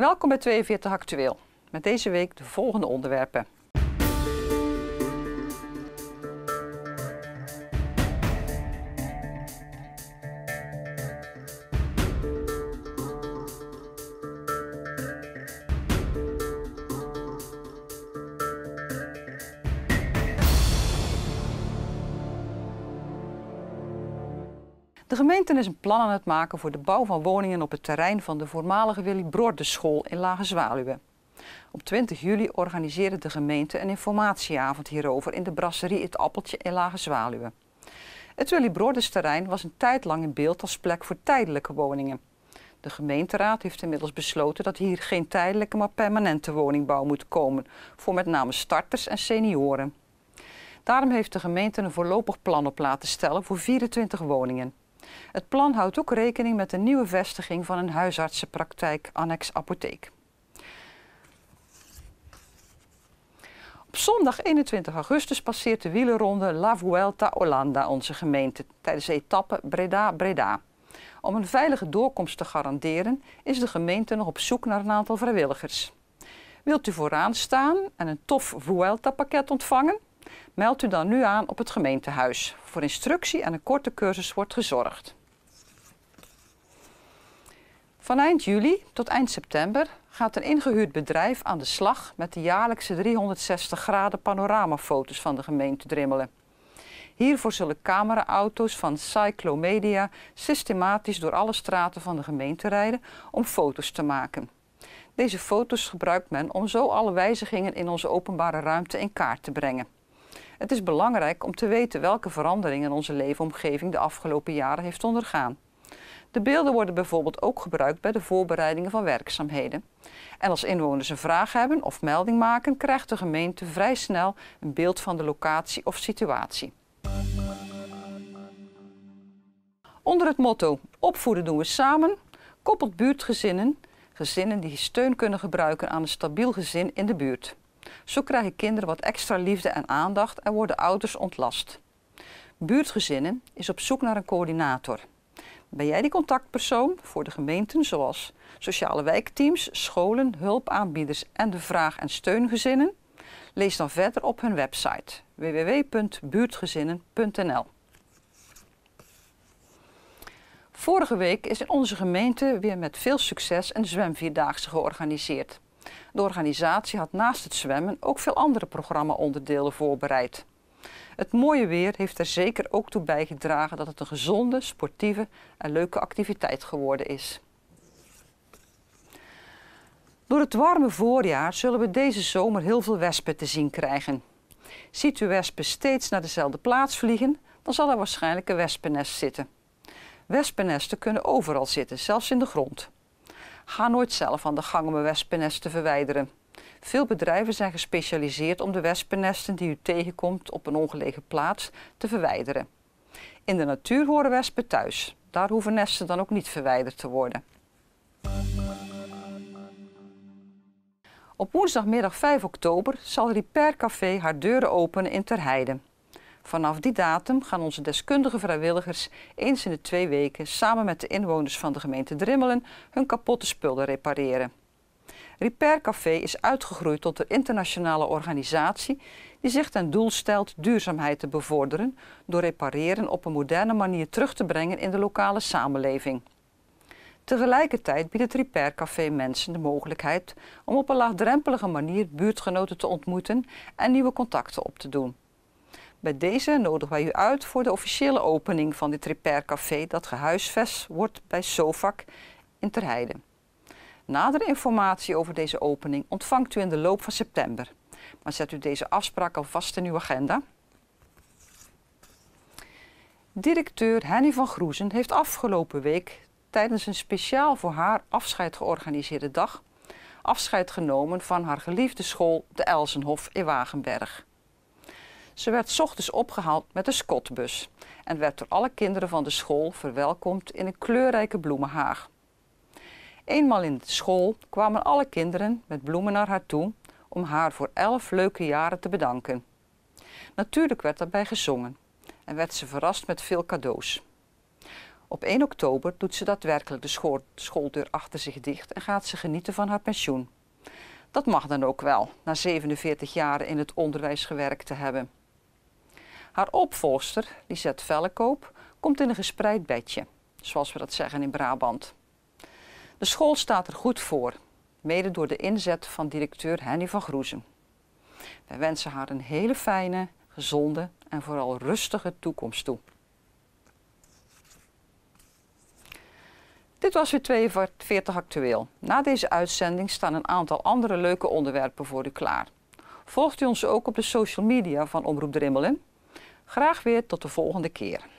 Welkom bij 42 Actueel. Met deze week de volgende onderwerpen. De gemeente is een plan aan het maken voor de bouw van woningen op het terrein van de voormalige Willy Broordeschool in Lage Zwaluwe. Op 20 juli organiseerde de gemeente een informatieavond hierover in de brasserie Het Appeltje in Lage Zwaluwe. Het Willy terrein was een tijd lang in beeld als plek voor tijdelijke woningen. De gemeenteraad heeft inmiddels besloten dat hier geen tijdelijke maar permanente woningbouw moet komen, voor met name starters en senioren. Daarom heeft de gemeente een voorlopig plan op laten stellen voor 24 woningen. Het plan houdt ook rekening met de nieuwe vestiging van een huisartsenpraktijk annex apotheek. Op zondag 21 augustus passeert de wielerronde La Vuelta Holanda onze gemeente tijdens de etappe Breda-Breda. Om een veilige doorkomst te garanderen is de gemeente nog op zoek naar een aantal vrijwilligers. Wilt u vooraan staan en een tof Vuelta-pakket ontvangen? Meld u dan nu aan op het gemeentehuis. Voor instructie en een korte cursus wordt gezorgd. Van eind juli tot eind september gaat een ingehuurd bedrijf aan de slag met de jaarlijkse 360 graden panoramafoto's van de gemeente Drimmelen. Hiervoor zullen cameraauto's van Cyclomedia systematisch door alle straten van de gemeente rijden om foto's te maken. Deze foto's gebruikt men om zo alle wijzigingen in onze openbare ruimte in kaart te brengen. Het is belangrijk om te weten welke veranderingen onze leefomgeving de afgelopen jaren heeft ondergaan. De beelden worden bijvoorbeeld ook gebruikt bij de voorbereidingen van werkzaamheden. En als inwoners een vraag hebben of melding maken, krijgt de gemeente vrij snel een beeld van de locatie of situatie. Onder het motto Opvoeden doen we samen koppelt buurtgezinnen, gezinnen die steun kunnen gebruiken aan een stabiel gezin in de buurt. Zo krijgen kinderen wat extra liefde en aandacht en worden ouders ontlast. Buurtgezinnen is op zoek naar een coördinator. Ben jij die contactpersoon voor de gemeenten zoals sociale wijkteams, scholen, hulpaanbieders en de vraag- en steungezinnen? Lees dan verder op hun website www.buurtgezinnen.nl. Vorige week is in onze gemeente weer met veel succes een zwemvierdaagse georganiseerd. De organisatie had naast het zwemmen ook veel andere programma-onderdelen voorbereid. Het mooie weer heeft er zeker ook toe bijgedragen dat het een gezonde, sportieve en leuke activiteit geworden is. Door het warme voorjaar zullen we deze zomer heel veel wespen te zien krijgen. Ziet u wespen steeds naar dezelfde plaats vliegen, dan zal er waarschijnlijk een wespennest zitten. Wespennesten kunnen overal zitten, zelfs in de grond. Ga nooit zelf aan de gang om een wespennest te verwijderen. Veel bedrijven zijn gespecialiseerd om de wespennesten die u tegenkomt op een ongelegen plaats te verwijderen. In de natuur horen wespen thuis. Daar hoeven nesten dan ook niet verwijderd te worden. Op woensdagmiddag 5 oktober zal Repair Café haar deuren openen in Terheide. Vanaf die datum gaan onze deskundige vrijwilligers eens in de twee weken samen met de inwoners van de gemeente Drimmelen hun kapotte spullen repareren. Repair Café is uitgegroeid tot een internationale organisatie die zich ten doel stelt duurzaamheid te bevorderen door repareren op een moderne manier terug te brengen in de lokale samenleving. Tegelijkertijd biedt het Repair Café mensen de mogelijkheid om op een laagdrempelige manier buurtgenoten te ontmoeten en nieuwe contacten op te doen. Bij deze nodigen wij u uit voor de officiële opening van dit Repair Café dat gehuisvest wordt bij Sovac in Terheide. Nadere informatie over deze opening ontvangt u in de loop van september. Maar zet u deze afspraak alvast in uw agenda. Directeur Henny van Groezen heeft afgelopen week tijdens een speciaal voor haar afscheid georganiseerde dag afscheid genomen van haar geliefde school de Elsenhof in Wagenberg. Ze werd 's ochtends opgehaald met de Scottbus en werd door alle kinderen van de school verwelkomd in een kleurrijke bloemenhaag. Eenmaal in de school kwamen alle kinderen met bloemen naar haar toe om haar voor elf leuke jaren te bedanken. Natuurlijk werd daarbij gezongen en werd ze verrast met veel cadeaus. Op 1 oktober doet ze daadwerkelijk de schooldeur achter zich dicht en gaat ze genieten van haar pensioen. Dat mag dan ook wel, na 47 jaar in het onderwijs gewerkt te hebben. Haar opvolster, Lisette Vellekoop, komt in een gespreid bedje, zoals we dat zeggen in Brabant. De school staat er goed voor, mede door de inzet van directeur Henny van Groezen. Wij wensen haar een hele fijne, gezonde en vooral rustige toekomst toe. Dit was weer 42 actueel. Na deze uitzending staan een aantal andere leuke onderwerpen voor u klaar. Volgt u ons ook op de social media van Omroep Drimmelen Graag weer tot de volgende keer.